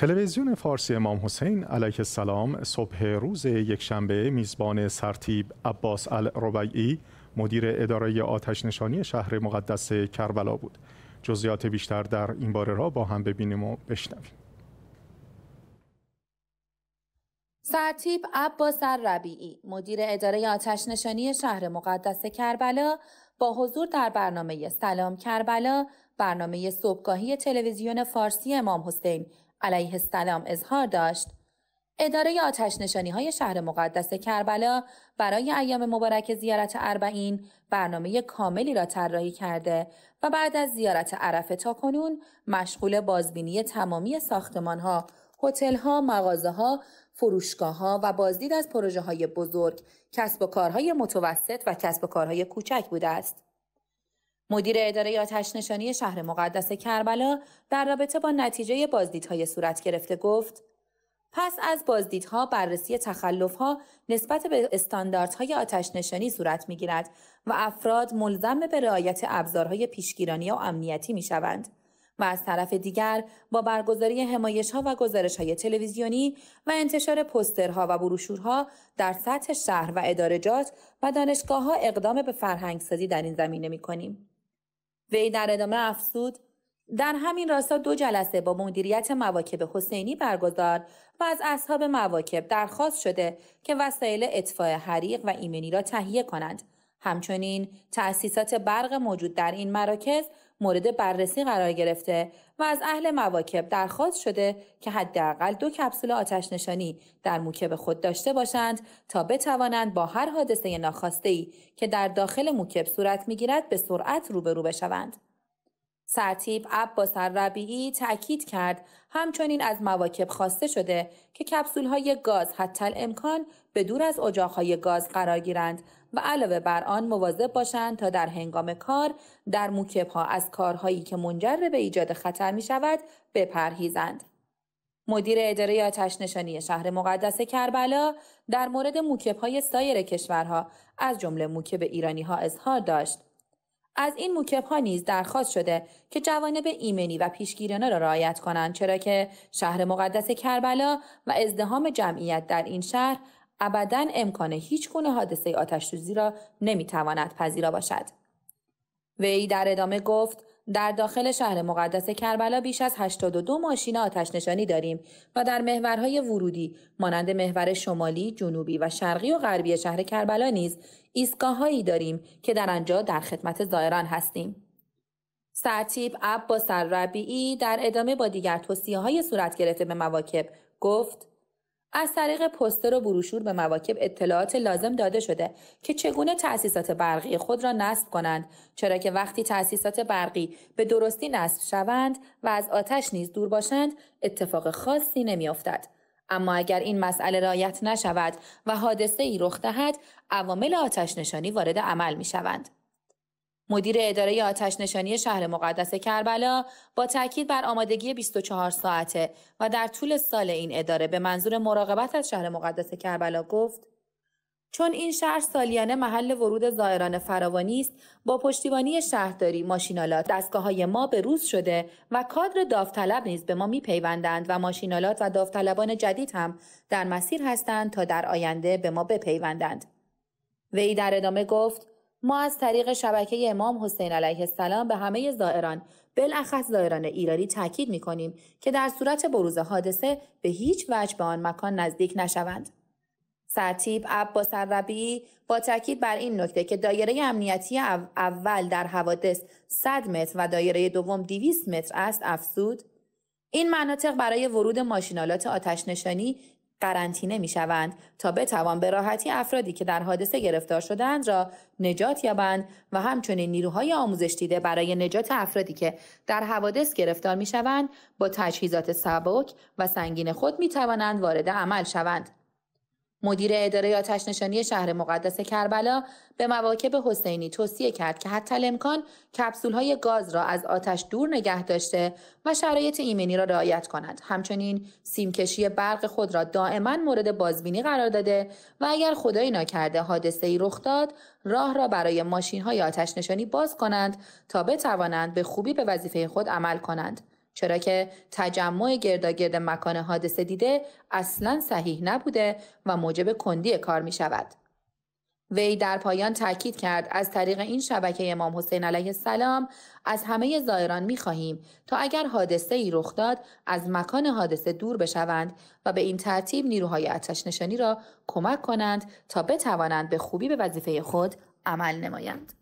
تلویزیون فارسی امام حسین علیه السلام صبح روز یکشنبه میزبان سرتیب عباس الربعی مدیر اداره آتش نشانی شهر مقدس کربلا بود. جزئیات بیشتر در این باره را با هم ببینیم و بشنویم. سرتیب عباس الربیعی مدیر اداره آتش نشانی شهر مقدس کربلا با حضور در برنامه سلام کربلا برنامه صبحگاهی تلویزیون فارسی امام حسین علیه السلام اظهار داشت اداره آتش نشانی های شهر مقدس کربلا برای ایام مبارک زیارت اربعین برنامه کاملی را طراحی کرده و بعد از زیارت عرفه تا کنون مشغول بازبینی تمامی ساختمان ها، هتل ها، مغازه ها، فروشگاه ها و بازدید از پروژه های بزرگ، کسب و کارهای متوسط و کسب و کارهای کوچک بوده است. مدیر اداره نشانی شهر مقدس کربلا در رابطه با نتیجه بازدیدهای صورت گرفته گفت پس از بازدیدها بررسی تخلفها نسبت به استانداردهای نشانی صورت میگیرد و افراد ملزم به رعایت ابزارهای پیشگیرانی و امنیتی شوند و از طرف دیگر با برگزاری همایش ها و گزارش های تلویزیونی و انتشار پسترها و بروشورها در سطح شهر و ادارجات و دانشگاه ها اقدام به فرهنگسازی در این زمینه می وی در ادامه افزود در همین راستا دو جلسه با مدیریت مواکب حسینی برگزار و از اصحاب مواکب درخواست شده که وسایل اطفاء حریق و ایمنی را تهیه کنند همچنین تأسیسات برق موجود در این مراکز مورد بررسی قرار گرفته و از اهل مواکب درخواست شده که حداقل دو کپسول آتش نشانی در موکب خود داشته باشند تا بتوانند با هر حادثه ناخواسته ای که در داخل موکب صورت میگیرد به سرعت روبرو بشوند. سرتیب عباس ربیعی تأکید کرد همچنین از مواکب خواسته شده که کپسول های گاز حتی امکان به دور از اجاق گاز قرار گیرند و علاوه بر آن مواظب باشند تا در هنگام کار در موکب ها از کارهایی که منجر به ایجاد خطر می شود بپرهیزند. مدیر اداره آتش نشانی شهر مقدس کربلا در مورد موکب های سایر کشورها از جمله موکب ایرانی ها اظهار داشت از این موکب ها نیز درخواست شده که جوانب ایمنی و پیشگیرانه را رعایت کنند چرا که شهر مقدس کربلا و ازدهام جمعیت در این شهر ابدا امکان هیچ گونه حادثه آتش را نمیتواند پذیرا باشد. وی در ادامه گفت در داخل شهر مقدس کربلا بیش از 82 ماشین آتش نشانی داریم و در محورهای ورودی مانند محور شمالی، جنوبی و شرقی و غربی شهر کربلا نیز ایستگاههایی داریم که در آنجا در خدمت زائران هستیم. سرتیب اب با ربیعی در ادامه با دیگر توصیه های صورت گرفته به مواکب گفت از طریق پستر و بروشور به مواکب اطلاعات لازم داده شده که چگونه تأسیسات برقی خود را نصب کنند چرا که وقتی تأسیسات برقی به درستی نصب شوند و از آتش نیز دور باشند اتفاق خاصی نمیافتد اما اگر این مسئله رایت نشود و حادثه ای رخ دهد عوامل آتش نشانی وارد عمل می شوند. مدیر اداره آتش نشانی شهر مقدس کربلا با تاکید بر آمادگی 24 ساعته و در طول سال این اداره به منظور مراقبت از شهر مقدس کربلا گفت چون این شهر سالیانه محل ورود زائران فراوانی است با پشتیبانی شهرداری ماشینالات دستگاه های ما به روز شده و کادر داوطلب نیز به ما میپیوندند و ماشینالات و داوطلبان جدید هم در مسیر هستند تا در آینده به ما بپیوندند وی در ادامه گفت ما از طریق شبکه امام حسین علیه السلام به همه زائران بالاخص زائران ایرانی تاکید می کنیم که در صورت بروز حادثه به هیچ وجه به آن مکان نزدیک نشوند. سرتیب با سربی با تاکید بر این نکته که دایره امنیتی اول در حوادث 100 متر و دایره دوم 200 متر است افزود این مناطق برای ورود ماشینالات آتش نشانی قرنطینه شوند تا بتوان به راحتی افرادی که در حادثه گرفتار شدند را نجات یابند و همچنین نیروهای آموزش دیده برای نجات افرادی که در حوادث گرفتار می شوند با تجهیزات سبک و سنگین خود می توانند وارد عمل شوند مدیر اداره آتشنشانی شهر مقدس کربلا به مواکب حسینی توصیه کرد که حتی الامکان کپسول های گاز را از آتش دور نگه داشته و شرایط ایمنی را رعایت کند. همچنین سیمکشی برق خود را دائما مورد بازبینی قرار داده و اگر خدایی ناکرده حادثه ای رخ داد راه را برای ماشین های آتشنشانی باز کنند تا بتوانند به خوبی به وظیفه خود عمل کنند. چرا که تجمع گرداگرد مکان حادثه دیده اصلا صحیح نبوده و موجب کندی کار می شود. وی در پایان تاکید کرد از طریق این شبکه امام حسین علیه السلام از همه زائران می خواهیم تا اگر حادثه ای رخ داد از مکان حادثه دور بشوند و به این ترتیب نیروهای آتش نشانی را کمک کنند تا بتوانند به خوبی به وظیفه خود عمل نمایند.